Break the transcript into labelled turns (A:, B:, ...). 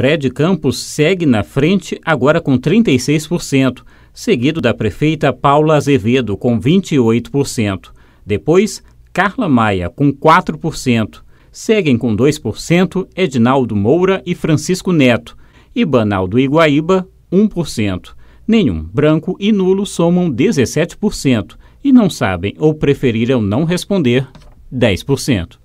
A: Fred Campos segue na frente, agora com 36%, seguido da prefeita Paula Azevedo, com 28%. Depois, Carla Maia, com 4%. Seguem com 2% Edinaldo Moura e Francisco Neto. E Banaldo Iguaíba, 1%. Nenhum branco e nulo somam 17% e não sabem ou preferiram não responder 10%.